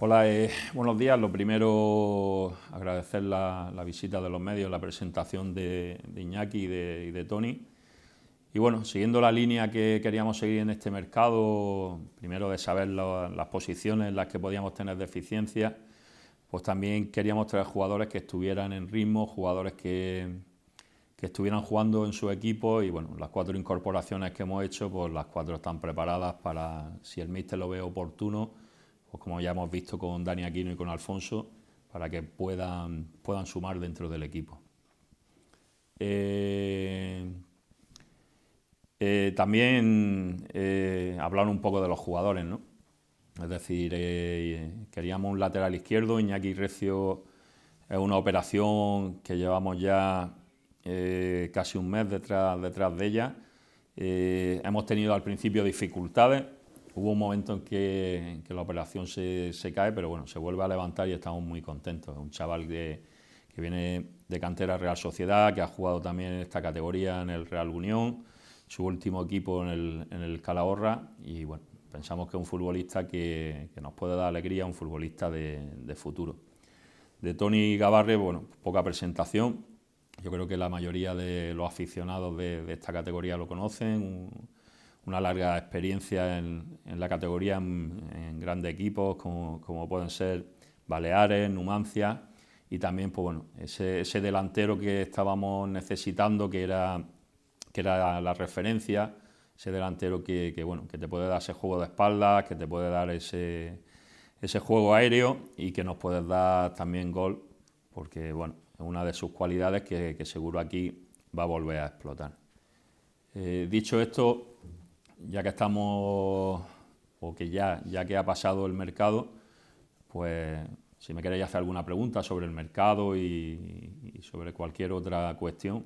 Hola, eh, buenos días. Lo primero, agradecer la, visita de los medios, la presentación de, Iñaki y de, Tony. Y bueno, siguiendo la línea que queríamos seguir en este mercado, primero de saber las posiciones en las que podíamos tener deficiencias, pues también queríamos traer jugadores que estuvieran en ritmo, jugadores que, estuvieran jugando en su equipo y bueno, las cuatro incorporaciones que hemos hecho, pues las cuatro están preparadas para, si el míster lo ve oportuno, pues como ya hemos visto con Dani Aquino y con Alfonso, para que puedan, puedan sumar dentro del equipo. Eh, eh, también eh, hablar un poco de los jugadores, ¿no? Es decir, eh, queríamos un lateral izquierdo, Iñaki Recio es una operación que llevamos ya casi un mes detrás, detrás de ella. hemos tenido al principio dificultades, Hubo un momento en que, la operación se, cae, pero bueno, se vuelve a levantar y estamos muy contentos. Un chaval que viene de cantera Real Sociedad, que ha jugado también en esta categoría en el Real Unión, su último equipo en el, Calahorra, y bueno, pensamos que es un futbolista que, nos puede dar alegría, un futbolista de, futuro. De Tony Gavarre, bueno, poca presentación. Yo creo que la mayoría de los aficionados de, de esta categoría lo conocen una larga experiencia en, la categoría en, grandes equipos como, pueden ser Baleares, Numancia y también pues bueno, ese, delantero que estábamos necesitando, que era, que era la referencia, ese delantero que, bueno, que te puede dar ese juego de espaldas, que te puede dar ese, ese juego aéreo y que nos puede dar también gol, porque bueno, es una de sus cualidades que, seguro aquí va a volver a explotar. Eh, dicho esto, ya que estamos, o que ya, ya que ha pasado el mercado, pues si me queréis hacer alguna pregunta sobre el mercado y, sobre cualquier otra cuestión,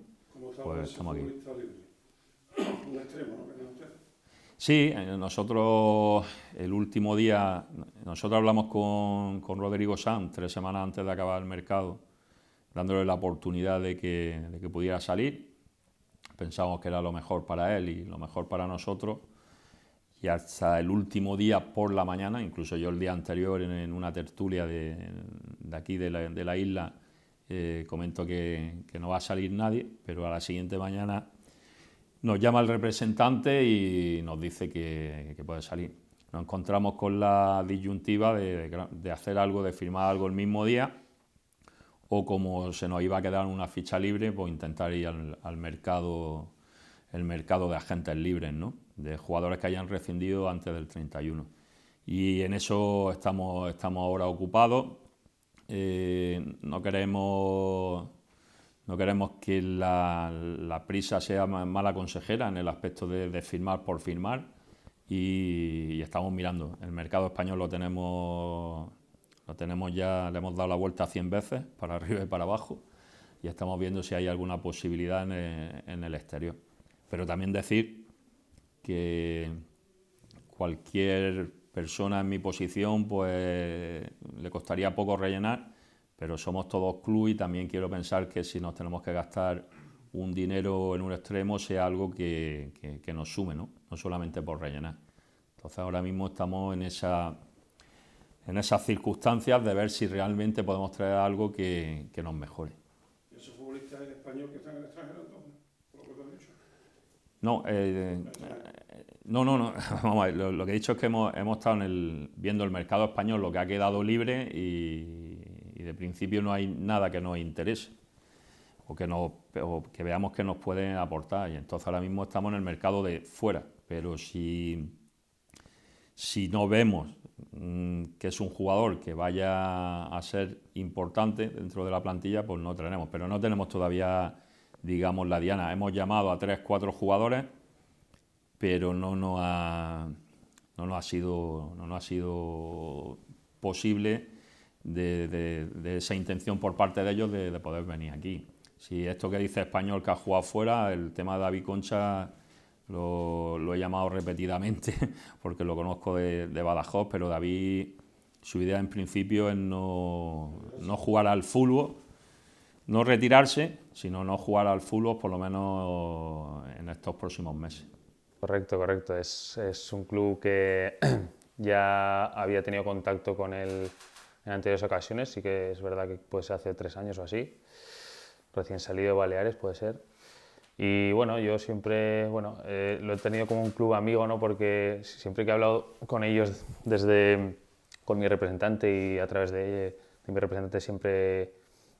pues estamos aquí. Sí, eh, nosotros el último día, nosotros hablamos con, con, Rodrigo Sanz, tres semanas antes de acabar el mercado, dándole la oportunidad de que, de que pudiera salir. Pensamos que era lo mejor para él y lo mejor para nosotros y hasta el último día por la mañana, incluso yo el día anterior en, una tertulia de, aquí de la, isla eh, comento que, no va a salir nadie, pero a la siguiente mañana nos llama el representante y nos dice que, puede salir. Nos encontramos con la disyuntiva de, hacer algo, de firmar algo el mismo día, o como se nos iba a quedar una ficha libre, pues intentar ir al, al mercado el mercado de agentes libres, de jugadores que hayan rescindido antes del 31. Y en eso estamos, ahora ocupados. Eh, no queremos que la, prisa sea mala consejera en el aspecto de, firmar por firmar y, estamos mirando. El mercado español lo tenemos, ya, le hemos dado la vuelta 100 veces para arriba y para abajo y estamos viendo si hay alguna posibilidad en el exterior. Pero también decir que cualquier persona en mi posición pues le costaría poco rellenar, pero somos todos club y también quiero pensar que si nos tenemos que gastar un dinero en un extremo sea algo que, nos sume, ¿no? solamente por rellenar. Entonces ahora mismo estamos en, esa, en esas circunstancias de ver si realmente podemos traer algo que, nos mejore. ¿Y esos futbolistas españoles que están en el extranjero, por lo que eh, no, no, no, no. lo, que he dicho es que hemos, estado viendo el mercado español, lo que ha quedado libre y, de principio no hay nada que nos interese o que, o que veamos que nos puede aportar. Y entonces ahora mismo estamos en el mercado de fuera, pero si, si no vemos mm, que es un jugador que vaya a ser importante dentro de la plantilla, pues no tenemos. Pero no tenemos todavía digamos, la diana. Hemos llamado a tres, cuatro jugadores, pero no nos ha, no ha, sido, no ha sido posible de, esa intención por parte de ellos de, poder venir aquí. Si esto que dice español que ha jugado fuera, el tema de David Concha lo, lo he llamado repetidamente porque lo conozco de, Badajoz, pero David, su idea en principio es no, no jugar al fútbol, no retirarse, sino no jugar al fútbol por lo menos en estos próximos meses. Correcto, correcto. Es, un club que ya había tenido contacto con él en anteriores ocasiones, sí que es verdad que hace tres años o así, recién salido de Baleares puede ser. Y bueno, yo siempre bueno, eh, lo he tenido como un club amigo, ¿no? porque siempre que he hablado con ellos desde con mi representante y a través de, de mi representante siempre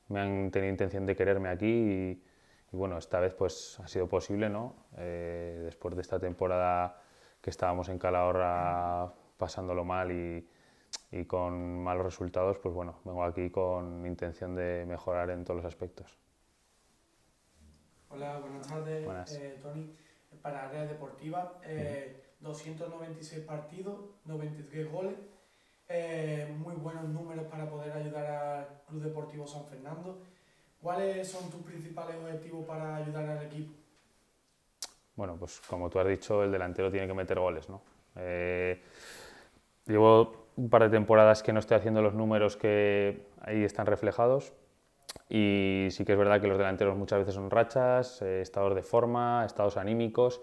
me han tenido intención de quererme aquí y, bueno, esta vez pues ha sido posible, ¿no? Eh, después de esta temporada que estábamos en Calahorra pasándolo mal y, y con malos resultados, pues bueno, vengo aquí con intención de mejorar en todos los aspectos. Hola, buenas tardes, Eh, Tony. Para Área Deportiva, eh, 296 partidos, 93 goles, eh, muy buenos números para poder ayudar San Fernando. ¿Cuáles son tus principales objetivos para ayudar al equipo? Bueno, pues como tú has dicho, el delantero tiene que meter goles, ¿no? Eh, llevo un par de temporadas que no estoy haciendo los números que ahí están reflejados y sí que es verdad que los delanteros muchas veces son rachas, eh, estados de forma, estados anímicos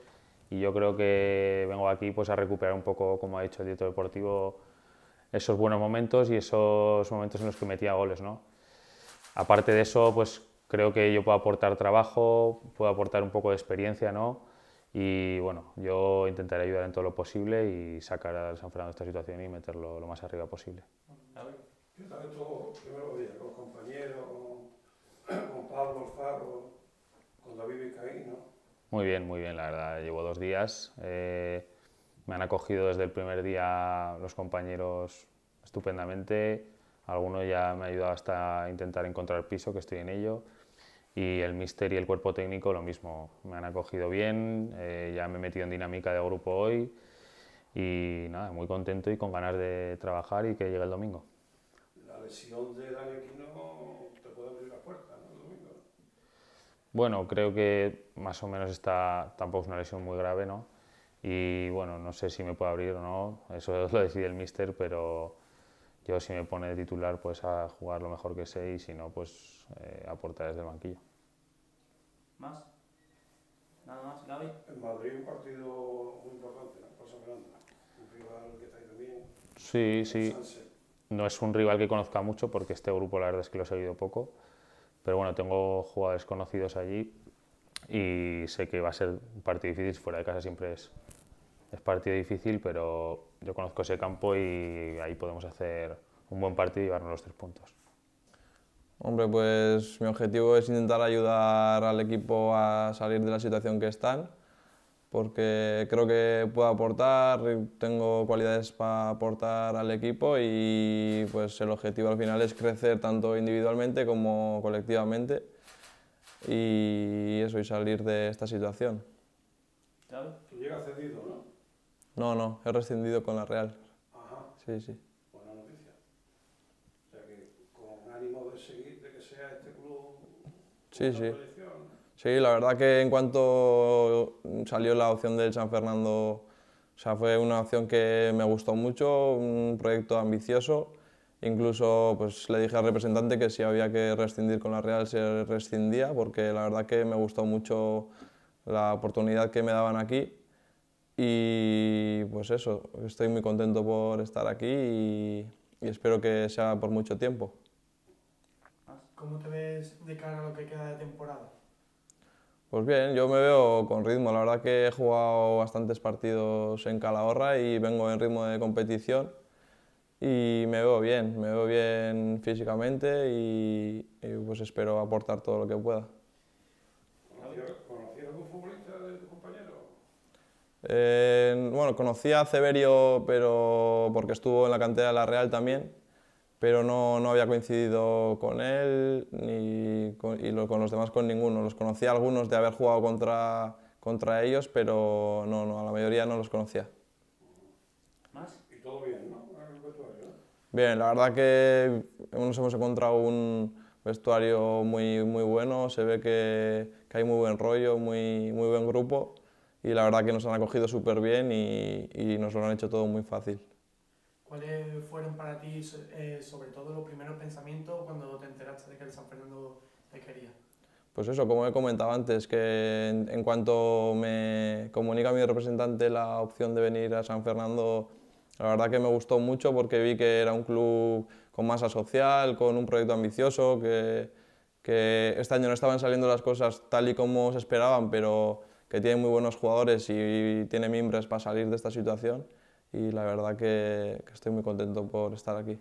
y yo creo que vengo aquí pues a recuperar un poco, como ha dicho el director deportivo, esos buenos momentos y esos momentos en los que metía goles, ¿no? Aparte de eso, pues creo que yo puedo aportar trabajo, puedo aportar un poco de experiencia, ¿no? Y bueno, yo intentaré ayudar en todo lo posible y sacar a San Fernando de esta situación y meterlo lo más arriba posible. ¿Qué tal primeros días con los compañeros, con, Pablo Alfaro, con David no? Muy bien, muy bien, la verdad. Llevo dos días. Eh, me han acogido desde el primer día los compañeros estupendamente Alguno ya me ha ayudado hasta intentar encontrar piso, que estoy en ello. Y el mister y el cuerpo técnico lo mismo, me han acogido bien, eh, ya me he metido en dinámica de grupo hoy y nada, muy contento y con ganas de trabajar y que llegue el domingo. La lesión de Dani te puede abrir la puerta, ¿no? domingo. Bueno, creo que más o menos está, tampoco es una lesión muy grave, ¿no? Y bueno, no sé si me puede abrir o no, eso lo decide el mister, pero yo si me pone de titular pues a jugar lo mejor que sé y si no pues eh, aportar desde el banquillo. ¿Más? ¿Nada más, Gaby? En Madrid un partido muy importante, la un rival que está ahí también. Sí, sí. No es un rival que conozca mucho porque este grupo la verdad es que lo he seguido poco, pero bueno, tengo jugadores conocidos allí y sé que va a ser un partido difícil, fuera de casa siempre es es partido difícil, pero yo conozco ese campo y ahí podemos hacer un buen partido y llevarnos los tres puntos. Hombre, pues mi objetivo es intentar ayudar al equipo a salir de la situación que están, porque creo que puedo aportar, tengo cualidades para aportar al equipo y pues el objetivo al final es crecer tanto individualmente como colectivamente y eso y salir de esta situación. llega cedido no, no, he rescindido con la Real. Ajá. Sí, sí. Buena noticia. O sea que con ánimo de seguir, de que sea este club. Sí, sí. Sí, la verdad que en cuanto salió la opción del San Fernando, o sea, fue una opción que me gustó mucho, un proyecto ambicioso. Incluso pues, le dije al representante que si había que rescindir con la Real se rescindía, porque la verdad que me gustó mucho la oportunidad que me daban aquí y pues eso, estoy muy contento por estar aquí y, y espero que sea por mucho tiempo. ¿Cómo te ves de cara a lo que queda de temporada? Pues bien, yo me veo con ritmo. La verdad que he jugado bastantes partidos en Calahorra y vengo en ritmo de competición y me veo bien, me veo bien físicamente y, pues espero aportar todo lo que pueda. Eh, bueno, conocía a Ceberio pero porque estuvo en la cantera de la Real también, pero no, había coincidido con él ni con, y con los demás con ninguno. Los conocía algunos de haber jugado contra, contra ellos, pero no, no, a la mayoría no los conocía. ¿Más? Y todo bien, ¿no? Eh? Bien, la verdad que nos hemos encontrado un vestuario muy, muy bueno, se ve que, que hay muy buen rollo, muy, muy buen grupo y la verdad que nos han acogido súper bien y, y, nos lo han hecho todo muy fácil. ¿Cuáles fueron para ti, eh, sobre todo, los primeros pensamientos cuando te enteraste de que el San Fernando te quería? Pues eso, como he comentado antes, que en, en cuanto me comunica mi representante la opción de venir a San Fernando, la verdad que me gustó mucho porque vi que era un club con masa social, con un proyecto ambicioso, que, que este año no estaban saliendo las cosas tal y como se esperaban, pero que tiene muy buenos jugadores y, tiene miembros para salir de esta situación y la verdad que estoy muy contento por estar aquí.